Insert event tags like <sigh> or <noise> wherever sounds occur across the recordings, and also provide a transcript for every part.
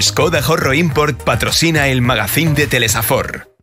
Skoda Horro Import patrocina el magazín de Telesafor.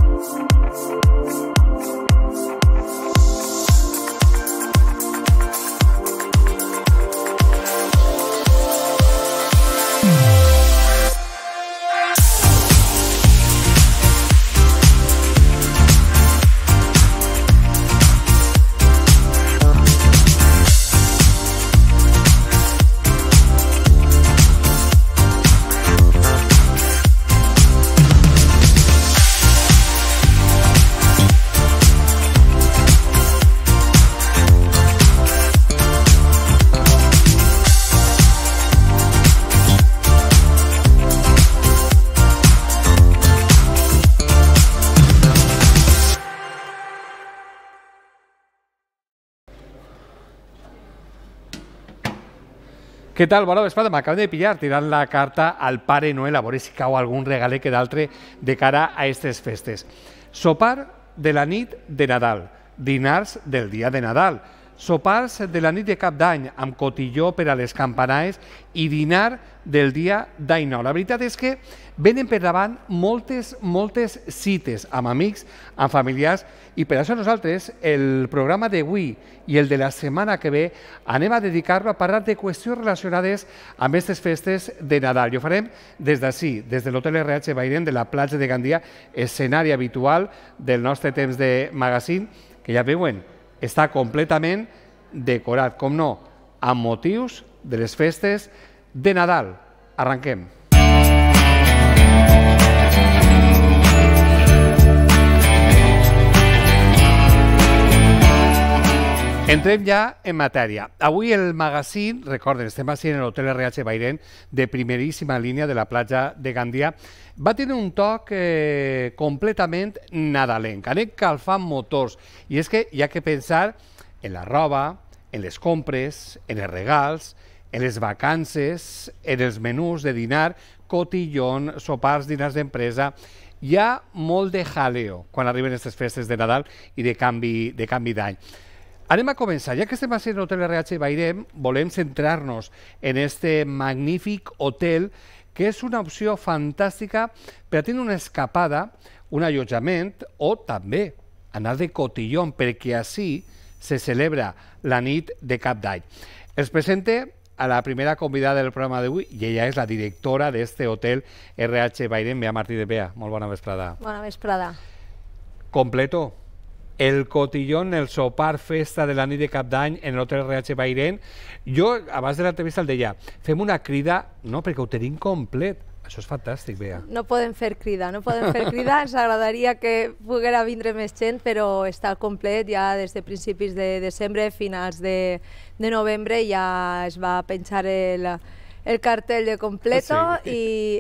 Què tal? Bona vesprada. M'acaben de pillar tirant la carta al Pare Noel a veure si cau algun regalet que d'altre de cara a aquestes festes. Sopar de la nit de Nadal, dinars del dia de Nadal, sopars de la nit de cap d'any amb cotilló per a les campanaes i dinar del dia d'aina. La veritat és que venen per davant moltes, moltes cites amb amics, amb familiars, i per això nosaltres el programa d'avui i el de la setmana que ve anem a dedicar-lo a parlar de qüestions relacionades amb aquestes festes de Nadal. I ho farem des d'ací, des de l'Hotel RH Bairem de la platja de Gandia, escenari habitual del nostre temps de magazín, que ja veuen, està completament decorat, com no, amb motius de les festes de Nadal. Arranquem. Música Entrem ja en matèria. Avui el magazín, recorden, estem així en l'hotel RH Bairén, de primeríssima línia de la platja de Gandia, va tenir un toc eh, completament nadalenc. Anem calfant motors. I és que hi ha que pensar en la roba, en les compres, en els regals, en les vacances, en els menús de dinar, cotillon, sopars, dinars d'empresa... Hi ha molt de jaleo quan arriben aquestes festes de Nadal i de canvi d'any. De canvi Anem a començar. Ja que estem a ser l'Hotel RH Bairem, volem centrar-nos en este magnífic hotel que és una opció fantàstica per a tenir una escapada, un allotjament o també anar de cotillon, perquè així se celebra la nit de cap d'any. Es presenta a la primera convidada del programa d'avui i ella és la directora d'este hotel RH Bairem, Bea Martí de Bea. Molt bona vesprada. Bona vesprada. Completo el cotillón, el sopar festa de la nit de cap d'any en l'hotel RH Bairén. Jo, abans de l'entrevista, el deia, fem una crida, no, perquè ho tenim complet. Això és fantàstic, Bea. No podem fer crida, no podem fer crida. Ens agradaria que poguera vindre més gent, però està complet ja des de principis de desembre, finals de, de novembre, ja es va penjar el, el cartell de completo ah, sí.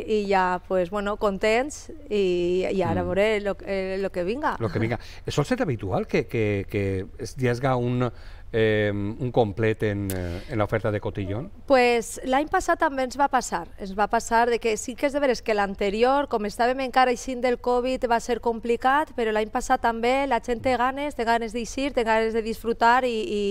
y, y, ya, pues bueno, contents y, y ara mm. veuré lo, eh, lo que vinga. Lo que vinga. Sol ser habitual que, que, que es llesga un, eh, un complet en, eh, en l'oferta de Cotillón? Pues l'any passat també ens va passar. Ens va passar de que sí que és de veres que l'anterior, com estàvem encara així del Covid, va ser complicat, però l'any passat també la gent té ganes, té ganes d'eixir, té ganes de disfrutar i, i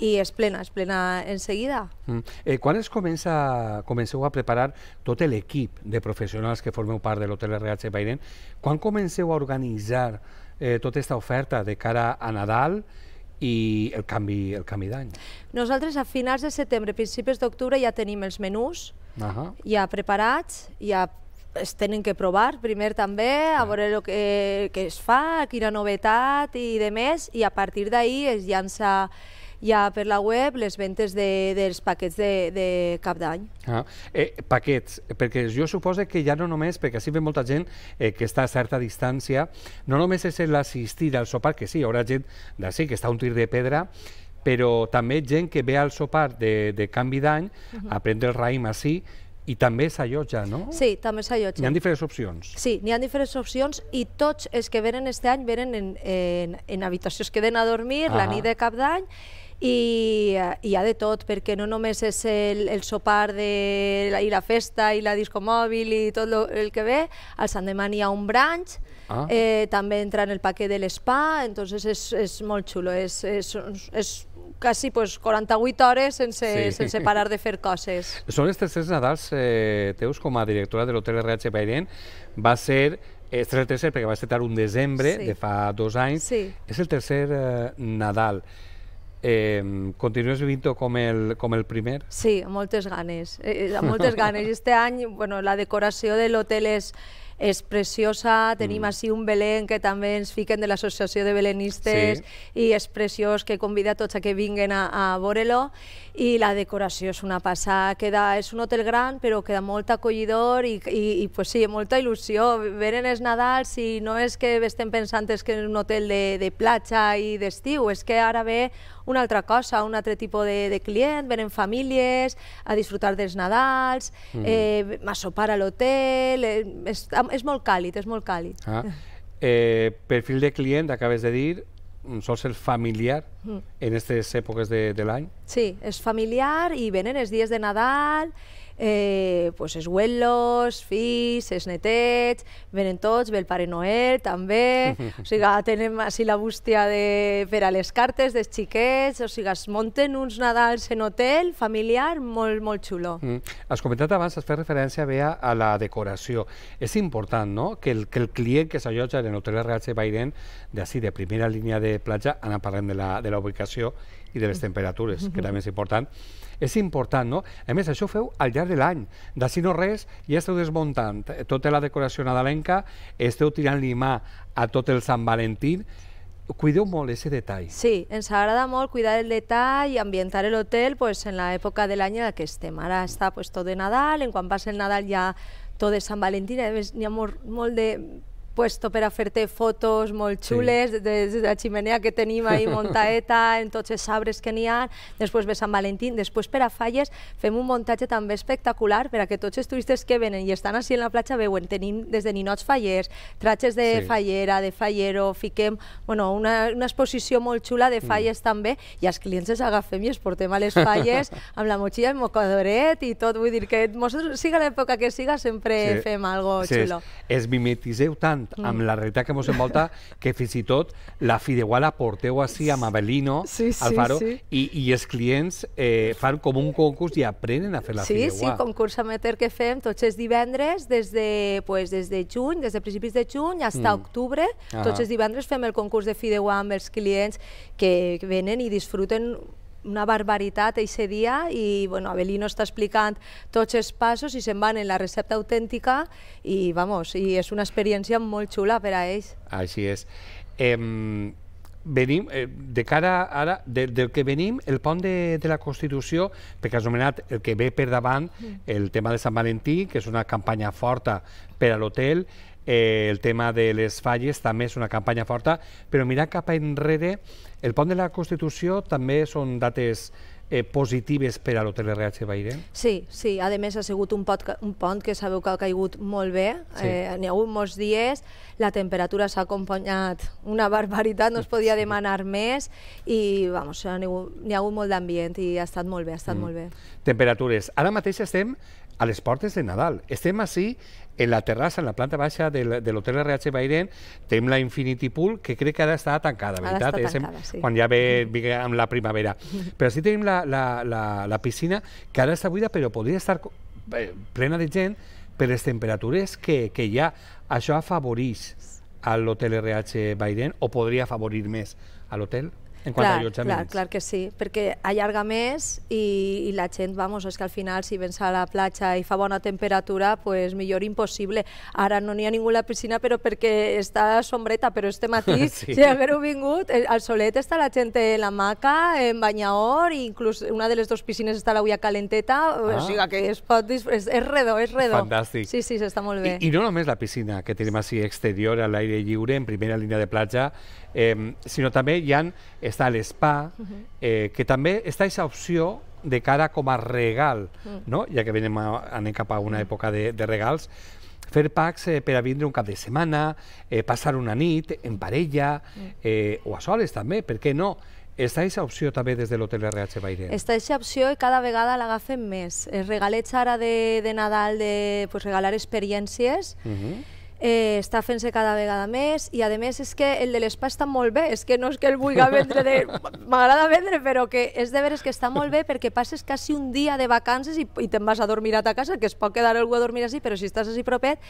i és plena, és plena seguida. Mm. Eh, quan es comença, comenceu a preparar tot l'equip de professionals que formeu part de l'Hotel RH Bairen, quan comenceu a organitzar eh, tota aquesta oferta de cara a Nadal i el canvi, el canvi d'any? Nosaltres a finals de setembre, principis d'octubre, ja tenim els menús uh -huh. ja preparats, ja es tenen que provar primer també, a veure el que, que es fa, quina novetat i de més, i a partir d'ahir es llança hi ha per la web les ventes de, dels paquets de, de cap d'any. Ah, eh, paquets, perquè jo suposo que ja no només, perquè així ve molta gent eh, que està a certa distància, no només és l'assistir al sopar, que sí, hi haurà gent d'ací que està un tir de pedra, però també gent que ve al sopar de, de canvi d'any, uh mhm. -huh. a prendre el raïm ací i també s'allotja, no? Sí, també s'allotja. N'hi ha diferents opcions. Sí, n'hi ha diferents opcions i tots els que venen este any venen en, en, en habitacions que queden a dormir ah. la nit de cap d'any Eh, i hi ha de tot, perquè no només és el, el sopar de, la, i la festa i la discomòbil i tot lo, el que ve, al Sant Demà hi ha un branch, ah. eh, també entra en el paquet de l'espa, entonces és, és molt xulo, és, és, és quasi pues, 48 hores sense, sí. sense parar de fer coses. Són els tercers Nadals eh, teus com a directora de l'Hotel RH Bairén. Va ser és eh, el tercer perquè va ser un desembre sí. de fa dos anys. Sí. És el tercer eh, Nadal. Eh, continues vivint com el, com el primer? Sí, moltes ganes, eh, eh moltes ganes. Este any, bueno, la decoració de l'hotel és és preciosa, tenim mm. així un Belén que també ens fiquen de l'Associació de Belenistes sí. i és preciós que convida tots a que vinguin a, a veure-lo i la decoració és una passada, queda, és un hotel gran però queda molt acollidor i, i, i pues sí, molta il·lusió, venen els Nadals i no és que estem pensant és que és un hotel de, de platja i d'estiu, és que ara ve una altra cosa, un altre tipus de, de client, venen famílies a disfrutar dels Nadals, mm. eh, a sopar a l'hotel, eh, és molt càlid, és molt càlid. Ah. Eh, perfil de client, acabes de dir, sol ser familiar mm. en aquestes èpoques de, de l'any? Sí, és familiar i venen els dies de Nadal, eh, pues esguellos, fills, els netets, venen tots, ve el Pare Noel també, o sigui, tenem així la bústia de, per a les cartes dels xiquets, o sigui, es munten uns Nadals en hotel familiar molt, molt xulo. Mm. Has comentat abans, has fet referència, Bea, a la decoració. És important, no?, que el, que el client que s'allotja en Hotel Real de d'ací, de primera línia de platja, ara parlem de la, de la ubicació i de les temperatures, que també és important, és important, no? A més, això ho feu al llarg de l'any. D'ací no res, ja esteu desmuntant tota la decoració nadalenca, esteu tirant limà a tot el Sant Valentí, cuideu molt ese detall. Sí, ens agrada molt cuidar el detall i ambientar l'hotel pues, en l'època de l'any en la que estem. Ara està pues, tot de Nadal, en quan passa el Nadal ja tot de Sant Valentí, a més n'hi ha molt, molt de puesto per a fer-te fotos molt xules sí. des de la ximenea que tenim ahir <laughs> muntaeta, en tots els arbres que n'hi ha, després ve Sant Valentín, després per a Falles fem un muntatge també espectacular per a que tots els turistes que venen i estan així en la platja veuen, tenim des de ninots fallers, tratges de sí. fallera, de fallero, fiquem bueno, una, una exposició molt xula de mm. falles mm. també i els clients els agafem i els portem a les falles <laughs> amb la motxilla i mocadoret i tot, vull dir que mosos, siga l'època que siga, sempre sí. fem algo sí, xulo. Es, es mimetiseu tant tant mm. amb la realitat que ens envolta que fins i tot la Fideuala porteu així amb Abelino, sí, sí, sí. I, i els clients eh, fan com un concurs i aprenen a fer la sí, Fideuà. Sí, sí, concurs amateur que fem tots els divendres des de, pues, des de juny, des de principis de juny fins mm. octubre. Ah. Tots els divendres fem el concurs de Fideuà amb els clients que venen i disfruten una barbaritat aquest dia i bueno, Abelino està explicant tots els passos i se'n van en la recepta autèntica i, vamos, i és una experiència molt xula per a ells. Així és. Eh, venim, eh, de cara ara, de, del que venim, el pont de, de la Constitució, perquè has nomenat el que ve per davant, mm. el tema de Sant Valentí, que és una campanya forta per a l'hotel, eh, el tema de les falles també és una campanya forta, però mirar cap enrere, el pont de la Constitució també són dates eh, positives per a RH Baire? Sí, sí, a més ha sigut un, pot, un pont que sabeu que ha caigut molt bé, sí. eh, n'hi ha hagut molts dies, la temperatura s'ha acompanyat una barbaritat, no es podia demanar més i vamos, n'hi ha hagut molt d'ambient i ha estat molt bé, ha estat mm. molt bé. Temperatures, ara mateix estem a les portes de Nadal. Estem així en la terrassa, en la planta baixa de, de l'hotel RH Bairén, tenim la Infinity Pool, que crec que ara està tancada, ara veritat? Està tancada, sí. Quan ja ve, ve amb la primavera. Però sí tenim la, la, la, la piscina, que ara està buida, però podria estar eh, plena de gent per les temperatures que, que hi ha. Això afavorís a l'hotel RH Bairén o podria afavorir més a l'hotel? En quant clar, a allotjaments. Clar, clar que sí, perquè allarga més i, i la gent, vamos, és que al final si vens a la platja i fa bona temperatura, pues millor impossible. Ara no n'hi ha ningú a la piscina però perquè està sombreta, però este matí, <laughs> sí. si haguéreu vingut, eh, al solet està la gent en la maca, en banyaor, i inclús una de les dues piscines està la l'avui calenteta, ah. o sigui que es pot... És, és redó, és redó. Fantàstic. Sí, sí, s'està molt bé. I, I no només la piscina que tenim així exterior, a l'aire lliure, en primera línia de platja, eh, sinó també hi ha, està l'SPA, uh -huh. eh, que també està aquesta opció de cara com a regal, mm. no? ja que venim a, anem cap a una mm. època de, de regals, fer packs eh, per a vindre un cap de setmana, eh, passar una nit en parella, mm. eh, o a soles també, per què no? Està aquesta opció també des de l'hotel RH Bairén? Està aquesta opció i cada vegada l'agafem més. Els regalets ara de, de Nadal, de pues, regalar experiències, uh -huh eh, està fent-se cada vegada més i a més és que el de l'espa està molt bé, és que no és que el vulgui vendre, de... <laughs> m'agrada vendre, però que és de veres que està molt bé perquè passes quasi un dia de vacances i, i te'n vas a dormir a ta casa, que es pot quedar algú a dormir així, però si estàs així propet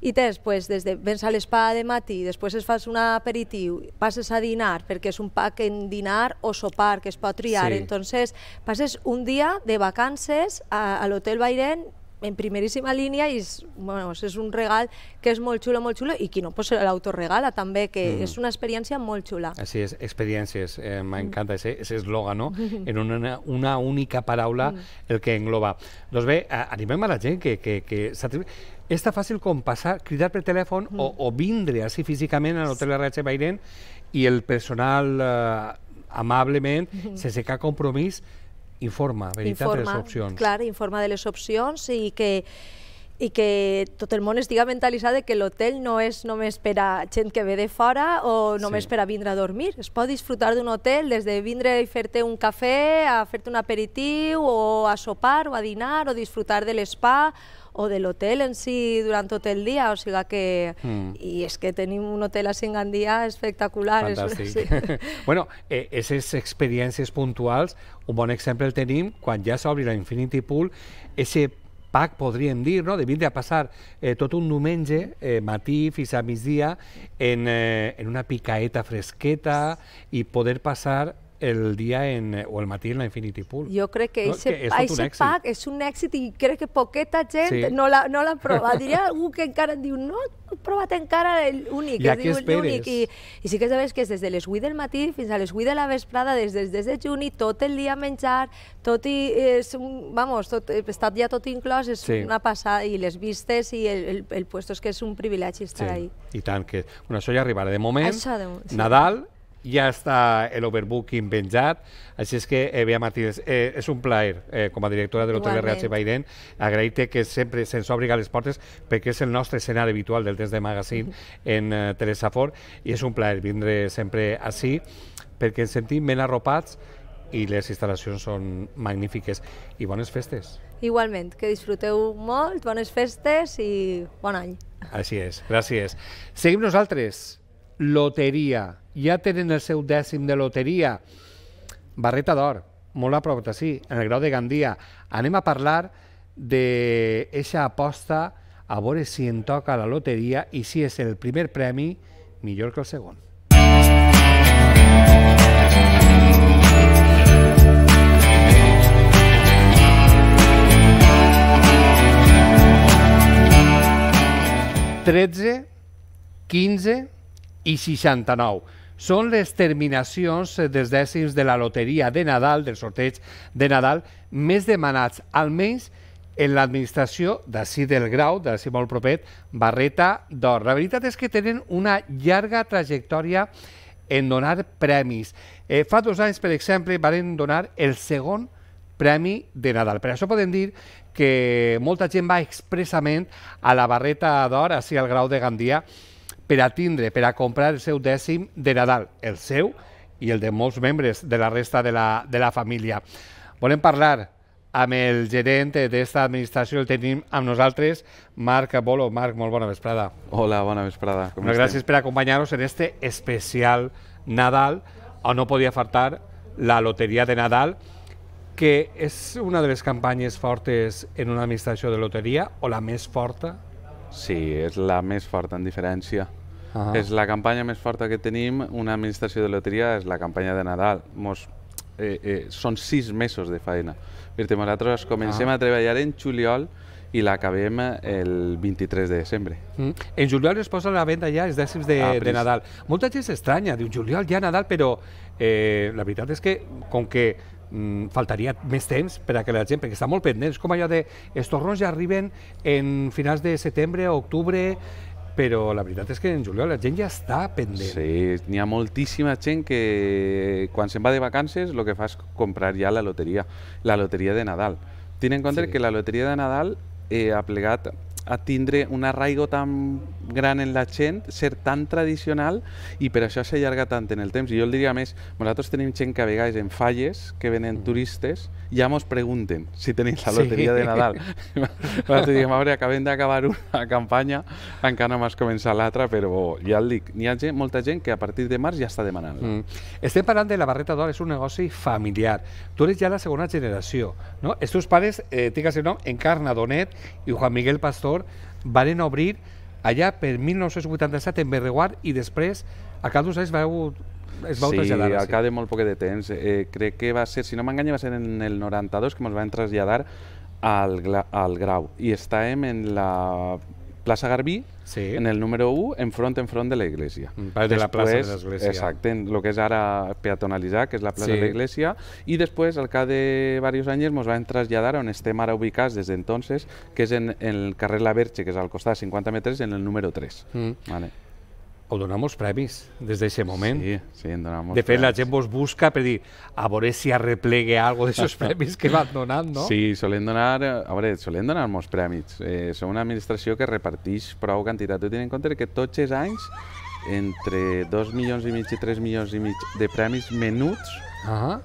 i tens, pues, des de vens a l'espa de matí, després es fas un aperitiu, passes a dinar, perquè és un pack en dinar o sopar, que es pot triar, sí. entonces passes un dia de vacances a, a l'hotel Bairen en primeríssima línia i és, bueno, és un regal que és molt xulo, molt xulo i qui no pues, l'autorregala també, que mm. és una experiència molt xula. Així és, experiències, eh, m'encanta mm. ese, ese eslògan, no? <laughs> En una, una única paraula mm. el que engloba. Doncs bé, animem a la gent que, que, que és tan fàcil com passar, cridar per telèfon mm. o, o vindre així físicament a l'hotel RH Bairén i el personal eh, amablement, mm -hmm. sense cap compromís, Informa, veritat, informa, de les opcions. Clar, informa de les opcions i que i que tot el món estiga mentalitzat que l'hotel no és només per a gent que ve de fora o només sí. per a vindre a dormir. Es pot disfrutar d'un hotel des de vindre i fer-te un cafè, a fer-te un aperitiu o a sopar o a dinar o disfrutar de l'espa o del hotel en sí durant tot el dia, o sigui que... Mm. I és que tenim un hotel a Singandia espectacular. Fantàstic. És, <laughs> <laughs> bueno, aquestes e, experiències puntuals, un bon exemple el tenim quan ja s'obri la Infinity Pool, ese pack, podríem dir, no? de vindre a passar eh, tot un diumenge, eh, matí fins a migdia, en, eh, en una picaeta fresqueta i poder passar el dia en, o el matí en la Infinity Pool. Jo crec que aquest no? pack és un èxit i crec que poqueta gent sí. no l'ha no provat. <laughs> Diria algú que encara diu, no, no he provat encara l'únic. I a què esperes? I, I sí que sabes que és des de les 8 del matí fins a les 8 de la vesprada, des, des, des de juny, tot el dia menjar, tot i, és un, vamos, tot, estat ja tot inclòs, és sí. una passada, i les vistes i el, el, el puesto, és que és un privilegi estar sí. ahí. I tant, que, bueno, això ja arribarà. De moment, de, sí. Nadal ja està el overbooking penjat, així és que, eh, Bea Martínez, eh, és un plaer, eh, com a directora de l'Hotel RH Bairén, agrair-te que sempre se'ns obri les portes, perquè és el nostre escenari habitual del test de magazine <laughs> en eh, Telesafor, i és un plaer vindre sempre així, perquè ens sentim ben arropats i les instal·lacions són magnífiques. I bones festes. Igualment, que disfruteu molt, bones festes i bon any. Així és, gràcies. Seguim nosaltres. Loteria ja tenen el seu dècim de loteria. Barreta d'or, molt a prop de sí, en el grau de Gandia. Anem a parlar d'aquesta aposta a veure si en toca la loteria i si és el primer premi millor que el segon. Tretze, quinze i 69 són les terminacions eh, dels dècims de la loteria de Nadal, del sorteig de Nadal, més demanats, almenys en l'administració d'ací del grau, d'ací molt propet, Barreta d'Or. La veritat és que tenen una llarga trajectòria en donar premis. Eh, fa dos anys, per exemple, van donar el segon Premi de Nadal. Per això podem dir que molta gent va expressament a la barreta d'or, així al grau de Gandia, per a tindre, per a comprar el seu dècim de Nadal, el seu i el de molts membres de la resta de la, de la família. Volem parlar amb el gerent d'esta administració, el tenim amb nosaltres, Marc Bolo. Marc, molt bona vesprada. Hola, bona vesprada. Com bueno, gràcies per acompanyar-nos en este especial Nadal, on no podia faltar la loteria de Nadal, que és una de les campanyes fortes en una administració de loteria, o la més forta Sí, és la més forta en diferència. -huh. Ah. És la campanya més forta que tenim, una administració de loteria és la campanya de Nadal. Mos, eh, eh, són sis mesos de feina. Perquè nosaltres comencem -huh. Ah. a treballar en juliol i l'acabem eh, el 23 de desembre. Mm. En juliol es posa a la venda ja els dècims de, ah, de Nadal. Molta gent s'estranya, diu juliol ja Nadal, però eh, la veritat és que com que Mm, faltaria més temps per a que la gent, perquè està molt pendent, és com allò de, els torrons ja arriben en finals de setembre, octubre, però la veritat és que en juliol la gent ja està pendent. Sí, n'hi ha moltíssima gent que quan se'n va de vacances el que fa és comprar ja la loteria, la loteria de Nadal. Tinc en compte sí. que la loteria de Nadal eh, ha plegat a tindre un arraigo tan gran en la gent, ser tan tradicional i per això s'allarga tant en el temps. I jo el diria més, nosaltres tenim gent que a vegades en falles, que venen mm. turistes, ja mos pregunten si tenim la loteria sí. de Nadal. <laughs> nosaltres diem, a veure, acabem d'acabar una campanya, encara no m'has començat l'altra, però ja el dic, n'hi ha gent, molta gent que a partir de març ja està demanant-la. Mm. Estem parlant de la barreta d'or, és un negoci familiar. Tu eres ja la segona generació, no? Els teus pares, eh, tingues el nom, Encarna Donet i Juan Miguel Pastor, Salvador varen obrir allà per 1987 en Berreguard i després a Caldus es vau es va sí, traslladar. Sí, al cap de molt poc de temps. Eh, crec que va ser, si no m'enganya, va ser en el 92 que ens van traslladar al, al Grau i estàvem en la Plaça Garbí, sí. en el número 1, enfront, enfront de la iglesia. Després, de la plaça de l'església. Exacte, en el que és ara peatonalitzar, que és la plaça sí. de l'església, i després, al cap de diversos anys, ens vam traslladar on estem ara ubicats des d'entonces, que és en, en el carrer La Verge, que és al costat de 50 metres, en el número 3. Mm. Vale o donar molts premis des d'aquest moment. Sí, sí, en donar molts De fet, premis. la gent vos busca per dir a veure si arreplegue algo d'aquests <laughs> premis que van donant, no? Sí, solen donar, a veure, solen donar molts premis. Eh, som una administració que reparteix prou quantitat. Tu tenen en compte que tots els anys entre 2 milions i mig i 3 milions i mig de premis menuts uh -huh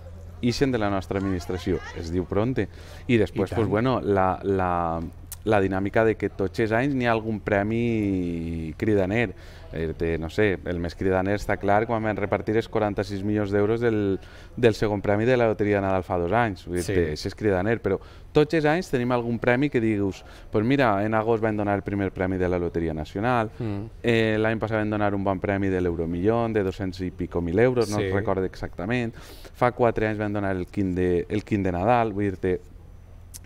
ixen de la nostra administració, es diu Pronte. I després, I pues, bueno, la, la, la dinàmica de que tots els anys n'hi ha algun premi cridaner. De, eh, no sé, el més cridaner està clar quan van repartir els 46 milions d'euros del, del segon premi de la Loteria de Nadal fa dos anys. Vull dir, sí. Això és cridaner, però tots els anys tenim algun premi que doncs pues mira, en agost van donar el primer premi de la Loteria Nacional, mm. eh, l'any passat van donar un bon premi de l'Euromilló, de 200 i pico mil euros, sí. no recordo exactament, fa quatre anys van donar el quin de, el quin de Nadal, vull dir-te,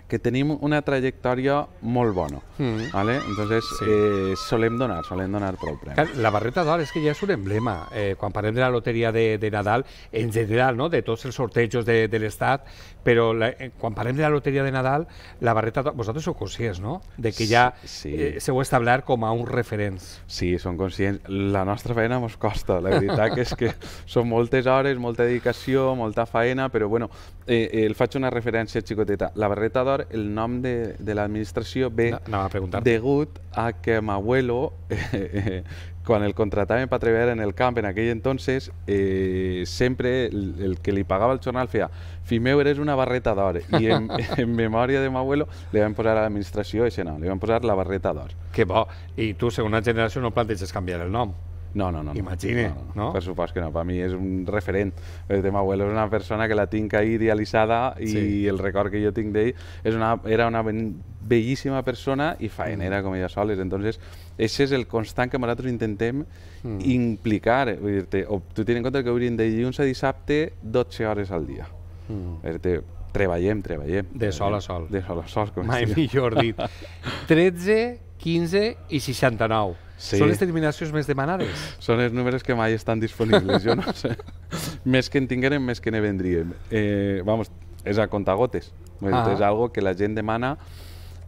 que tenim una trajectòria molt bona. Mm. Vale? Entonces, sí. eh, solem donar, solem donar prou premi. La barreta d'or és que ja és un emblema. Eh, quan parlem de la loteria de, de Nadal, en general, no? de tots els sortejos de, de l'Estat, però la, eh, quan parlem de la loteria de Nadal, la barreta, vosaltres sou conscients, no?, de que ja sí. eh, s'ho establert com a un referent. Sí, som conscients. La nostra feina ens costa, la veritat que és que són moltes hores, molta dedicació, molta faena, però bueno, eh, el faig una referència xicoteta. La barreta d'or, el nom de, de l'administració ve no, no degut a que m'abuelo abuelo eh, eh, quan el contrataven per treballar en el camp en aquell entonces, eh, sempre el, el que li pagava el jornal feia «Fimeu, eres una barreta d'or». I <laughs> en, en memòria de m'abuelo li van posar a l'administració i no, li van posar la barreta d'or. Que bo. I tu, segona generació, no planteges canviar el nom? No, no, no. Imagine, no, no, no. Per supost que no, per mi és un referent. El eh, teu abuelo és una persona que la tinc ahí idealitzada i sí. el record que jo tinc d'ell una, era una bellíssima persona i faenera mm. com ella soles. Entonces, això és el constant que nosaltres intentem mm. implicar. Vull eh, dir o, tu tens en compte que obrim de dilluns a dissabte 12 hores al dia. Mm. dir treballem, treballem. De sol a sol. De sol a sol, com Mai millor dit. 13, <laughs> 15 i 69. Sí. Són les terminacions més demanades. Són els números que mai estan disponibles, jo no <laughs> sé. més que en tinguérem, més que ne vendríem. Eh, vamos, és a contagotes. Ah. És algo que la gent demana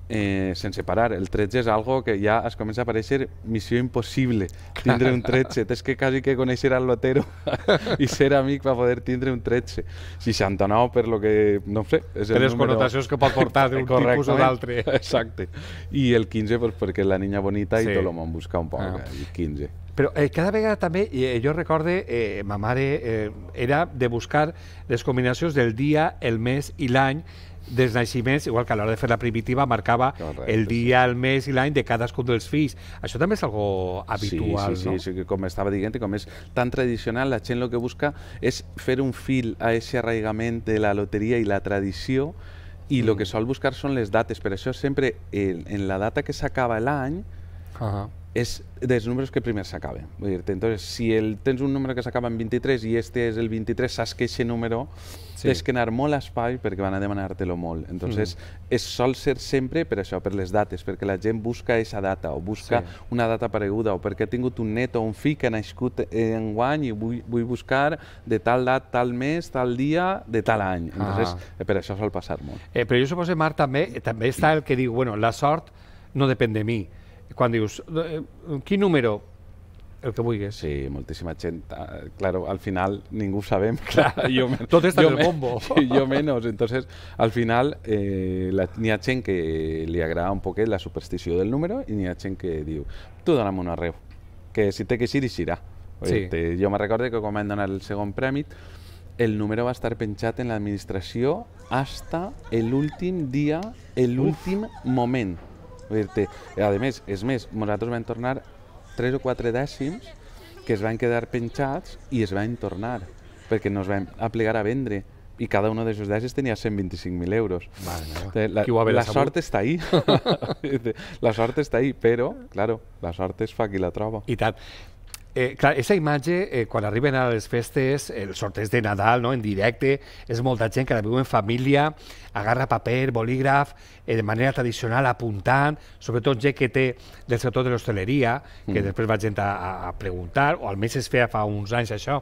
eh, sense parar. El 13 és algo que ja es comença a aparèixer missió impossible. Tindre un 13. Tens que quasi que conèixer al lotero <laughs> i ser amic per poder tindre un 13. 69 per lo que... No sé. És per les número... connotacions que pot portar d'un <laughs> tipus o d'altre. Exacte. I el 15 pues, perquè la niña bonita sí. i tot el món busca un poc. Ah. El eh, 15. Però eh, cada vegada també, eh, jo recorde, eh, ma mare eh, era de buscar les combinacions del dia, el mes i l'any des naixements, igual que a l'hora de fer la primitiva marcava Correcte, el dia, el mes i l'any de cadascun dels fills. Això també és algo habitual, sí, sí, no? Sí, sí, com estava dient, com és tan tradicional, la gent el que busca és fer un fil a aquest arraigament de la loteria i la tradició i el mm. que sol buscar són les dates. Per això sempre en, en la data que s'acaba l'any uh -huh és dels números que primer s'acaba. Vull dir entonces, si el, tens un número que s'acaba en 23 i este és el 23, saps que aquest número sí. tens que anar molt a espai perquè van a demanar-te-lo molt. Entonces, mm. es sol ser sempre per això, per les dates, perquè la gent busca aquesta data o busca sí. una data pareguda o perquè ha tingut un net o un fill que ha nascut en guany i vull, vull buscar de tal dat, tal mes, tal dia, de tal any. Ah. Entonces, ah. per això sol passar molt. Eh, però jo suposo, Marc, també, també està el que diu, bueno, la sort no depèn de mi quan dius, eh, quin número? El que vulguis. Sí, moltíssima gent. Eh, claro, al final ningú sabem. <laughs> Claro, jo, Tot està en el bombo. <laughs> Jo menys. Entonces, al final, eh, n'hi ha gent que li agrada un poquet la superstició del número i n'hi ha gent que diu, tu dóna'm un arreu, que si té que eixir, eixirà. Sí. Este, jo me recordo que quan vam donar el segon prèmit, el número va estar penjat en l'administració hasta l'últim dia, l'últim moment. Dir a més, és més, nosaltres vam tornar tres o quatre dècims que es van quedar penjats i es van tornar, perquè nos van aplicar a vendre i cada un d'aquests dècims tenia 125.000 euros. Vale, eh, la, ho la sort està ahí. <laughs> la sort està ahí, però, claro, la sort es fa qui la troba. I tant. Eh, clar, aquesta imatge, eh, quan arriben a les festes, el sorteig de Nadal, no?, en directe, és molta gent que la viu en família, agarra paper, bolígraf, eh, de manera tradicional, apuntant, sobretot gent que té del sector de l'hostaleria, que mm. després va gent a, a preguntar, o almenys es feia fa uns anys això.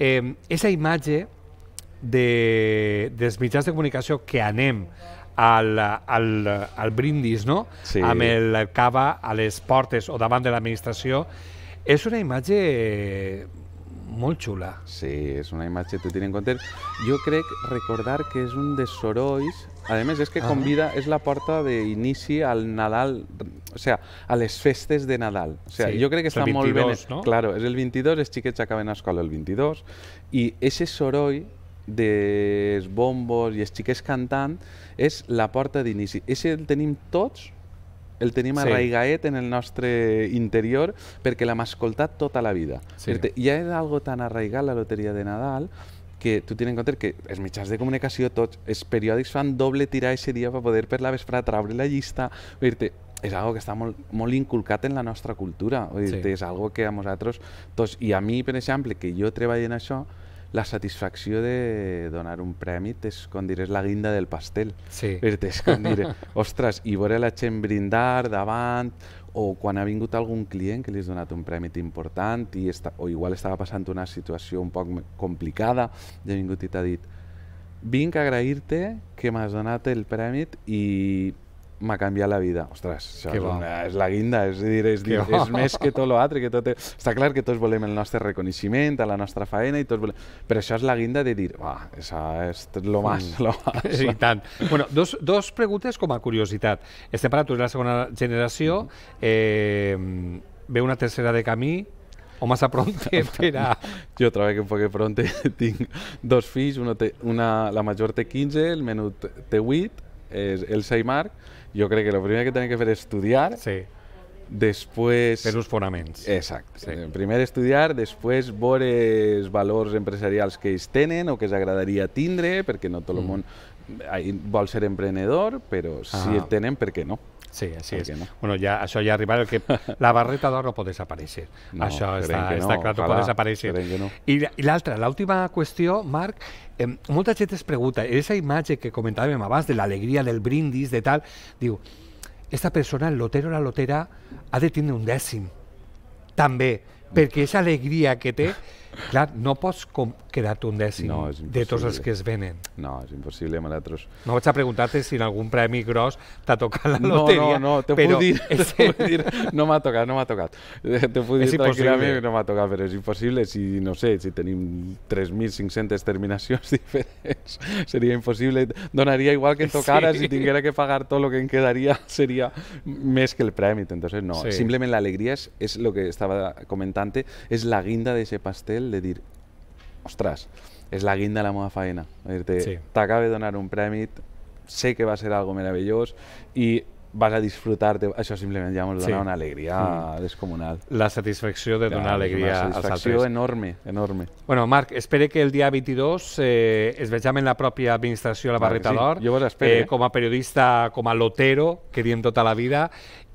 Eh, esa imatge de, dels mitjans de comunicació que anem al, al, al brindis, no?, sí. amb el cava a les portes o davant de l'administració, és una imatge eh, molt xula. Sí, és una imatge, tu tenen en compte. Jo crec recordar que és un dels sorolls, a més és que ah. convida, és la porta d'inici al Nadal, o sea, a les festes de Nadal. O sea, sí, jo crec que està 22, molt bé. No? Claro, és el 22, els xiquets acaben a escola el 22, i ese soroll dels bombos i els xiquets cantant és la porta d'inici. Ese el tenim tots el tenim sí. arraigat en el nostre interior perquè l'hem escoltat tota la vida. Sí. Ja és algo tan arraigat la loteria de Nadal que tu tens en compte que els mitjans de comunicació, tots els periòdics fan doble tirar aquest dia per poder per la vespre traure la llista. Vull és algo que està molt, molt inculcat en la nostra cultura. Vull dir sí. és algo que a nosaltres tots, i a mi, per exemple, que jo treballo en això, la satisfacció de donar un premi és, com diré, la guinda del pastel. Sí. És com dir, ostres, i veure la gent brindar davant, o quan ha vingut algun client que li has donat un premi important i esta, o igual estava passant una situació un poc complicada i ha vingut i t'ha dit vinc a agrair-te que m'has donat el premi i m'ha canviat la vida. Ostres, això és, una, és la guinda, és, dir, és, dir, és, més que tot l'altre. Tot... Està clar que tots volem el nostre reconeixement, a la nostra feina, i tots volem... però això és la guinda de dir, va, això és lo más, mm. lo más. Sí, <laughs> i tant. bueno, dos, dos preguntes com a curiositat. Estem parlant, tu la segona generació, mm. eh, ve una tercera de camí, o massa pront <laughs> per a... Jo treballo un poc pront, <laughs> tinc dos fills, una, una, la major té 15, el menut té 8, és Elsa i Marc, jo crec que lo primer que tienen que fer és estudiar. Sí. Després... Fer-los fonaments. Exacte. Sí. Primer estudiar, després veure els valors empresarials que ells tenen o que els agradaria tindre, perquè no tot el mm. món vol ser emprenedor, però ah. si el tenen, per què no? Sí, així és. No? Bueno, ja, això ja arribarà, que <laughs> la barreta d'or no pot desaparèixer. No, això està, no, està clar, no pot desaparèixer. No. I, i l'altra, l'última qüestió, Marc, eh, molta gent es pregunta, aquesta imatge que comentàvem abans de l'alegria del brindis, de tal, diu, esta persona, el lotero o la lotera, ha de tindre un dècim, també, perquè és alegria que té <laughs> Clar, no pots quedar un dècim no, de tots els que es venen. No, és impossible amb altres. No vaig a preguntar-te si en algun premi gros t'ha tocat la loteria. No, no, te però... puc dir, <laughs> és... puc dir, no m'ha tocat, no m'ha tocat. Te puc dir tranquil·lament que no m'ha tocat, però és impossible si, no sé, si tenim 3.500 terminacions <laughs> diferents, seria impossible. Donaria igual que tocara, sí. si tinguera que pagar tot el que em quedaria, <laughs> seria més que el premi. Entonces, no, sí. simplement l'alegria és, és el que estava comentant, és la guinda d'aquest pastel nivell de dir ostres, és la guinda de la meva feina. Sí. T'acaba de donar un premi, sé que va ser algo meravellós i vas a disfrutar-te. Això simplement ja ens dona sí. una alegria mm. descomunal. La satisfacció de donar ja, alegria als altres. Una satisfacció enorme, enorme. Bueno, Marc, espere que el dia 22 eh, es vegem en la pròpia administració la Barreta d'Or. Sí. Jo vos espero. Eh, com a periodista, com a lotero, que diem tota la vida,